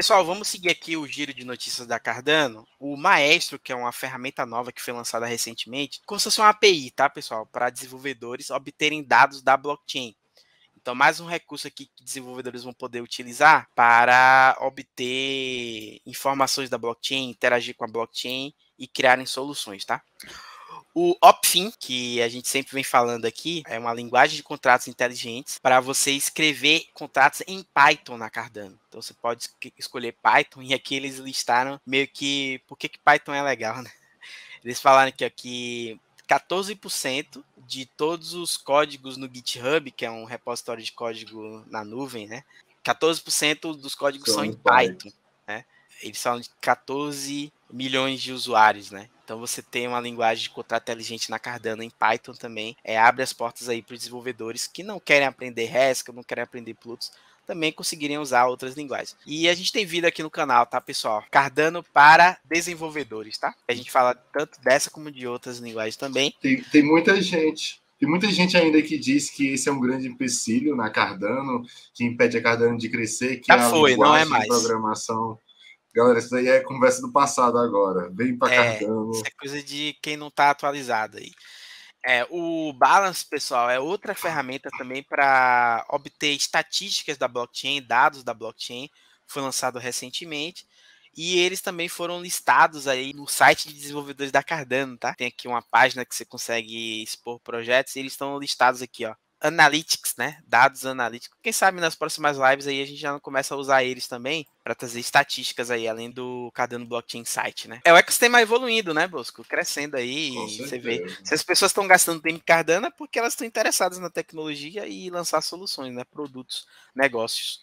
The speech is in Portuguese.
Pessoal, vamos seguir aqui o giro de notícias da Cardano. O Maestro, que é uma ferramenta nova que foi lançada recentemente, como se fosse uma API, tá, pessoal? Para desenvolvedores obterem dados da blockchain. Então, mais um recurso aqui que desenvolvedores vão poder utilizar para obter informações da blockchain, interagir com a blockchain e criarem soluções, tá? o Opsin, que a gente sempre vem falando aqui, é uma linguagem de contratos inteligentes para você escrever contratos em Python na Cardano. Então você pode escolher Python e aqui eles listaram meio que por que, que Python é legal, né? Eles falaram que aqui 14% de todos os códigos no GitHub, que é um repositório de código na nuvem, né? 14% dos códigos são, são em Python, Python né? Eles são de 14 milhões de usuários, né? Então você tem uma linguagem de contrato inteligente na Cardano, em Python também, é, abre as portas aí para os desenvolvedores que não querem aprender Haskell, não querem aprender Plutus, também conseguirem usar outras linguagens. E a gente tem vídeo aqui no canal, tá, pessoal? Cardano para desenvolvedores, tá? A gente fala tanto dessa como de outras linguagens também. Tem, tem muita gente. Tem muita gente ainda que diz que esse é um grande empecilho na Cardano, que impede a Cardano de crescer, que Já é a foi, não é mais. programação Galera, isso daí é conversa do passado agora. Vem pra é, cartão. Isso é coisa de quem não tá atualizado aí. É, o Balance, pessoal, é outra ferramenta também para obter estatísticas da blockchain, dados da blockchain. Foi lançado recentemente. E eles também foram listados aí no site de desenvolvedores da Cardano, tá? Tem aqui uma página que você consegue expor projetos e eles estão listados aqui, ó analytics, né? Dados analíticos. Quem sabe nas próximas lives aí a gente já começa a usar eles também para trazer estatísticas aí, além do Cardano Blockchain Site, né? É o ecossistema evoluindo, né, Bosco? Crescendo aí. Você vê. Se as pessoas estão gastando tempo em Cardano é porque elas estão interessadas na tecnologia e lançar soluções, né? Produtos, negócios.